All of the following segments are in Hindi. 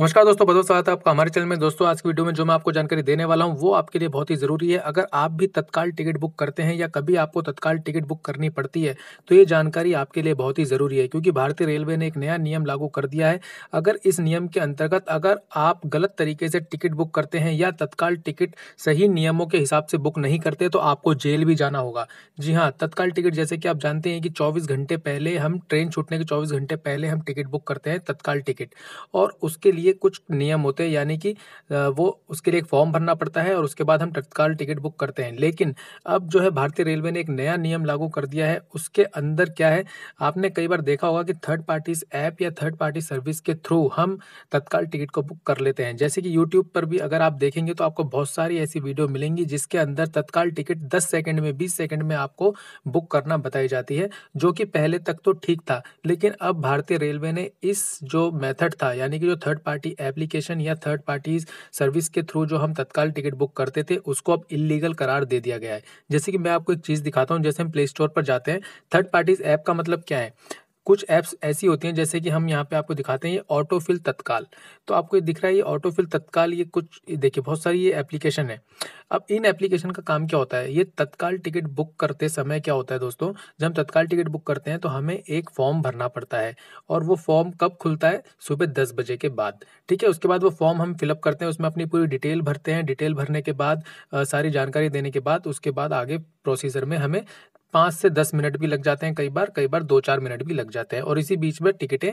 नमस्कार दोस्तों बहुत स्वागत है आपका हमारे चैनल में दोस्तों आज की वीडियो में जो मैं आपको जानकारी देने वाला हूं वो आपके लिए बहुत ही ज़रूरी है अगर आप भी तत्काल टिकट बुक करते हैं या कभी आपको तत्काल टिकट बुक करनी पड़ती है तो ये जानकारी आपके लिए बहुत ही ज़रूरी है क्योंकि भारतीय रेलवे ने एक नया नियम लागू कर दिया है अगर इस नियम के अंतर्गत अगर आप गलत तरीके से टिकट बुक करते हैं या तत्काल टिकट सही नियमों के हिसाब से बुक नहीं करते तो आपको जेल भी जाना होगा जी हाँ तत्काल टिकट जैसे कि आप जानते हैं कि चौबीस घंटे पहले हम ट्रेन छूटने के चौबीस घंटे पहले हम टिकट बुक करते हैं तत्काल टिकट और उसके लिए लिए कुछ नियम होते हैं यानी कि वो उसके लिए एक फॉर्म भरना पड़ता है और उसके बाद हम तत्काल टिकट बुक करते हैं लेकिन अब जो है भारतीय रेलवे ने एक नया नियम लागू कर दिया है उसके अंदर क्या है आपने कई बार देखा होगा कि थर्ड पार्टीज ऐप या थर्ड पार्टी सर्विस के थ्रू हम तत्काल टिकट को बुक कर लेते हैं जैसे कि यूट्यूब पर भी अगर आप देखेंगे तो आपको बहुत सारी ऐसी वीडियो मिलेंगी जिसके अंदर तत्काल टिकट दस सेकेंड में बीस सेकेंड में आपको बुक करना बताई जाती है जो कि पहले तक तो ठीक था लेकिन अब भारतीय रेलवे ने इस जो मेथड था यानी कि जो थर्ड पार्टी पार्टी एप्लीकेशन या थर्ड पार्टी सर्विस के थ्रू जो हम तत्काल टिकट बुक करते थे उसको अब इलीगल करार दे दिया गया है जैसे कि मैं आपको एक चीज़ दिखाता हूँ जैसे हम प्ले स्टोर पर जाते हैं थर्ड पार्टीज ऐप का मतलब क्या है कुछ ऐप्स ऐसी होती हैं जैसे कि हम यहाँ पे आपको दिखाते हैं ये ऑटोफिल तत्काल तो आपको ये दिख रहा है ये ऑटोफिल तत्काल ये कुछ देखिए बहुत सारी ये एप्लीकेशन है अब इन एप्लीकेशन का काम क्या होता है ये तत्काल टिकट बुक करते समय क्या होता है दोस्तों जब हम तत्काल टिकट बुक करते हैं तो हमें एक फॉर्म भरना पड़ता है और वो फॉर्म कब खुलता है सुबह दस बजे के बाद ठीक है उसके बाद वो फॉर्म हम फिलअप करते हैं उसमें अपनी पूरी डिटेल भरते हैं डिटेल भरने के बाद सारी जानकारी देने के बाद उसके बाद आगे प्रोसीजर में हमें पाँच से दस मिनट भी लग जाते हैं कई बार कई बार दो चार मिनट भी लग जाते हैं और इसी बीच में टिकटें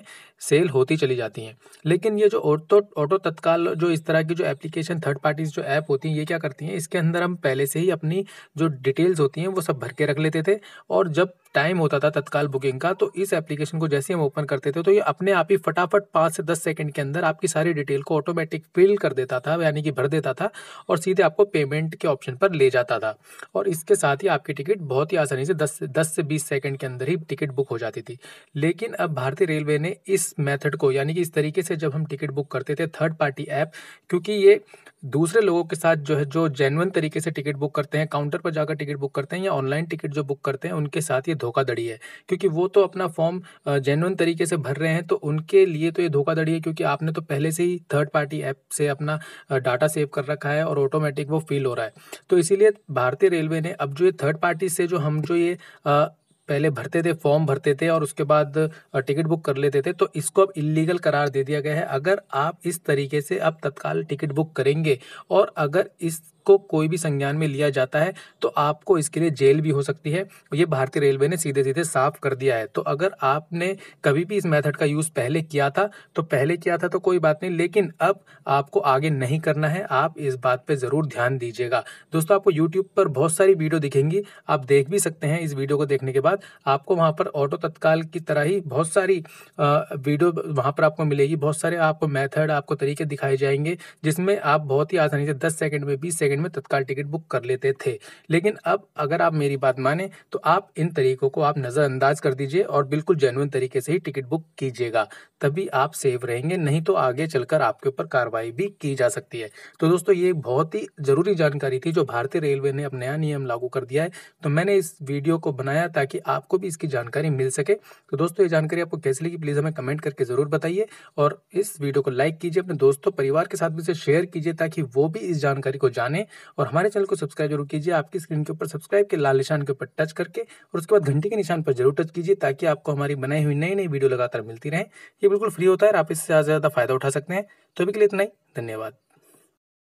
सेल होती चली जाती हैं लेकिन ये जो ऑटो ऑटो तत्काल जो इस तरह की जो एप्लीकेशन थर्ड पार्टीज जो ऐप होती हैं ये क्या करती हैं इसके अंदर हम पहले से ही अपनी जो डिटेल्स होती हैं वो सब भर के रख लेते थे और जब टाइम होता था तत्काल बुकिंग का तो इस एप्लीकेशन को जैसे हम ओपन करते थे तो ये अपने आप ही फटाफट पाँच से दस सेकंड के अंदर आपकी सारी डिटेल को ऑटोमेटिक फिल कर देता था यानी कि भर देता था और सीधे आपको पेमेंट के ऑप्शन पर ले जाता था और इसके साथ ही आपकी टिकट बहुत ही आसानी से दस दस से बीस सेकेंड के अंदर ही टिकट बुक हो जाती थी लेकिन अब भारतीय रेलवे ने इस मैथड को यानी कि इस तरीके से जब हम टिकट बुक करते थे थर्ड पार्टी ऐप क्योंकि ये दूसरे लोगों के साथ जो है जो जेनवन तरीके से टिकट बुक करते हैं काउंटर पर जाकर टिकट बुक करते हैं या ऑनलाइन टिकट जो बुक करते हैं उनके साथ ये धोखाधड़ी है क्योंकि वो तो अपना फॉर्म जेनुअन तरीके से भर रहे हैं तो उनके लिए तो ये धोखाधड़ी है क्योंकि आपने तो पहले से ही थर्ड पार्टी ऐप से अपना डाटा सेव कर रखा है और ऑटोमेटिक वो फील हो रहा है तो इसीलिए भारतीय रेलवे ने अब जो ये थर्ड पार्टी से जो हम जो ये पहले भरते थे फॉर्म भरते थे और उसके बाद टिकट बुक कर लेते थे तो इसको अब इलीगल करार दे दिया गया है अगर आप इस तरीके से अब तत्काल टिकट बुक करेंगे और अगर इस को कोई भी संज्ञान में लिया जाता है तो आपको इसके लिए जेल भी हो सकती है ये भारतीय रेलवे ने सीधे सीधे साफ कर दिया है तो अगर आपने कभी भी इस मेथड का यूज़ पहले किया था तो पहले किया था तो कोई बात नहीं लेकिन अब आपको आगे नहीं करना है आप इस बात पर ज़रूर ध्यान दीजिएगा दोस्तों आपको यूट्यूब पर बहुत सारी वीडियो दिखेंगी आप देख भी सकते हैं इस वीडियो को देखने के बाद आपको वहां पर ऑटो तत्काल की तरह ही बहुत सारी वीडियो वहां पर आपको मिलेगी बहुत सारे आपको मैथड आपको तरीके दिखाए जाएंगे जिसमें आप बहुत ही आसानी से दस सेकेंड में बीस सेकेंड सेकंड में तत्काल टिकट बुक कर लेते थे लेकिन अब अगर आप मेरी बात माने तो आप इन तरीकों को आप नज़रअंदाज कर दीजिए और बिल्कुल जेनुअन तरीके से ही टिकट बुक कीजिएगा तभी आप सेफ रहेंगे नहीं तो आगे चलकर आपके ऊपर कार्रवाई भी की जा सकती है तो दोस्तों ये बहुत ही ज़रूरी जानकारी थी जो भारतीय रेलवे ने अब नया नियम लागू कर दिया है तो मैंने इस वीडियो को बनाया ताकि आपको भी इसकी जानकारी मिल सके तो दोस्तों ये जानकारी आपको कैसी लगी प्लीज़ हमें कमेंट करके ज़रूर बताइए और इस वीडियो को लाइक कीजिए अपने दोस्तों परिवार के साथ भी इसे शेयर कीजिए ताकि वो भी इस जानकारी को जाने हैं और हमारे चैनल को सब्सक्राइब जरूर कीजिए आपकी स्क्रीन के ऊपर सब्सक्राइब के लाल निशान के ऊपर टच करके और उसके बाद घंटे के निशान पर जरूर टच कीजिए ताकि आपको हमारी बनाई हुई नई नई वीडियो लगातार मिलती रहे ये बिल्कुल फ्री होता है और आप इससे ज़्यादा फ़ायदा उठा सकते हैं तो अभी के लिए इतना ही धन्यवाद